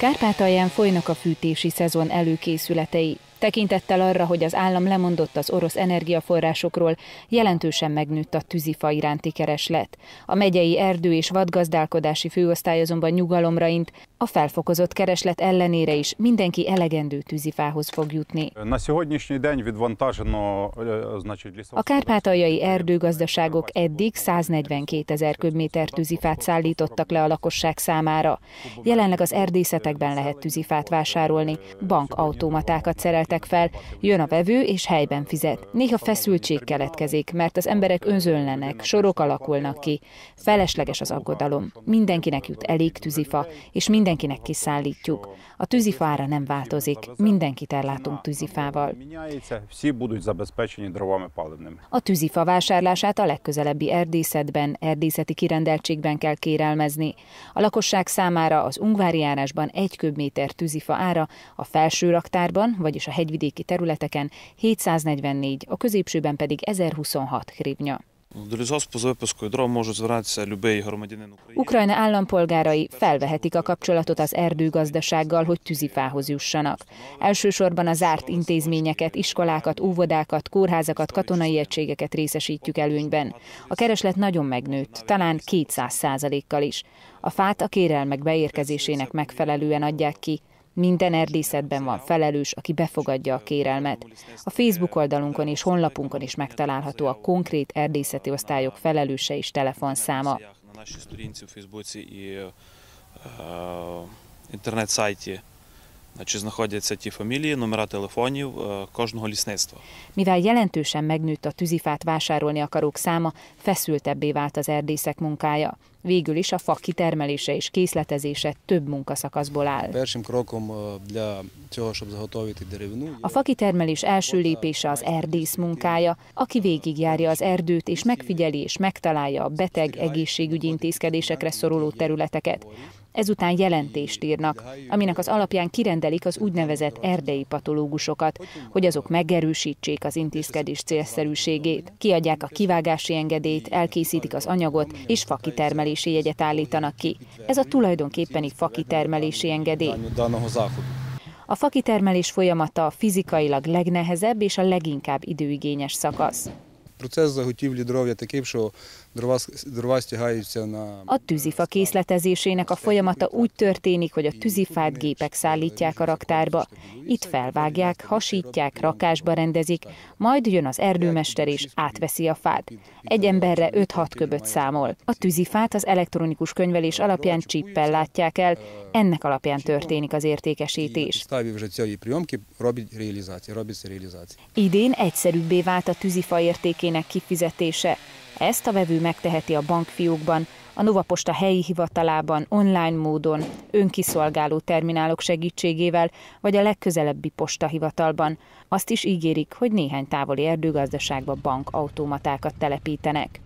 Kárpátalján folynak a fűtési szezon előkészületei. Tekintettel arra, hogy az állam lemondott az orosz energiaforrásokról, jelentősen megnőtt a tűzifa iránti kereslet. A megyei erdő és vadgazdálkodási főosztály azonban nyugalomra int, a felfokozott kereslet ellenére is mindenki elegendő tűzifához fog jutni. A kárpátaljai erdőgazdaságok eddig 142 ezer köbméter tűzifát szállítottak le a lakosság számára. Jelenleg az erdészetekben lehet tűzifát vásárolni, bankautomatákat szereltek fel, jön a vevő és helyben fizet. Néha feszültség keletkezik, mert az emberek önzönlenek, sorok alakulnak ki. Felesleges az aggodalom. Mindenkinek jut elég tűzifa, és minden mindenkinek kiszállítjuk. A tűzifára nem változik, mindenkit ellátunk tűzifával. A tűzifa vásárlását a legközelebbi erdészetben, erdészeti kirendeltségben kell kérelmezni. A lakosság számára az Ungvári járásban egy köbméter tűzifa ára, a felső raktárban, vagyis a hegyvidéki területeken 744, a középsőben pedig 1026 hrivnya. Ukrajna állampolgárai felvehetik a kapcsolatot az erdőgazdasággal, hogy tűzifához jussanak. Elsősorban a zárt intézményeket, iskolákat, óvodákat, kórházakat, katonai egységeket részesítjük előnyben. A kereslet nagyon megnőtt, talán 200 százalékkal is. A fát a kérelmek beérkezésének megfelelően adják ki, minden erdészetben van felelős, aki befogadja a kérelmet. A Facebook oldalunkon és honlapunkon is megtalálható a konkrét erdészeti osztályok felelőse és telefonszáma. Internet Чи знаходяться ті фамілії, номера телефонів кожного лісництва. Mivel jelentősen megnőtt a tűzifát vásárolni akarók száma, feszültebbé vált az erdészek munkája. Végül is a fa kitermelése és készletezése több munkaszakaszból áll. A fa kitermelés első lépése az erdész munkája, aki végigjárja az erdőt és megfigyeli és megtalálja a beteg egészségügyi intézkedésekre szoruló területeket. Ezután jelentést írnak, aminek az alapján kirendelik az úgynevezett erdei patológusokat, hogy azok megerősítsék az intézkedés célszerűségét, kiadják a kivágási engedélyt, elkészítik az anyagot, és fakitermelési jegyet állítanak ki. Ez a tulajdonképpeni fakitermelési engedély. A fakitermelés folyamata a fizikailag legnehezebb és a leginkább időigényes szakasz. Процес заготівлі є таким, що дрова, дрова стягаються на... A tűzifa készletezésének a folyamata úgy történik, hogy a tűzifát gépek szállítják a raktárba. Itt felvágják, hasítják, rakásba rendezik, majd jön az erdőmester és átveszi a fát. Egy emberre 5-6 köböt számol. A tűzifát az elektronikus könyvelés alapján csippel látják el, ennek alapján történik az értékesítés. Idén egyszerűbbé vált a tűzifa értékén költségének kifizetése. Ezt a vevő megteheti a bankfiókban, a Novaposta helyi hivatalában, online módon, önkiszolgáló terminálok segítségével, vagy a legközelebbi postahivatalban. Azt is ígérik, hogy néhány távoli erdőgazdaságba bankautomatákat telepítenek.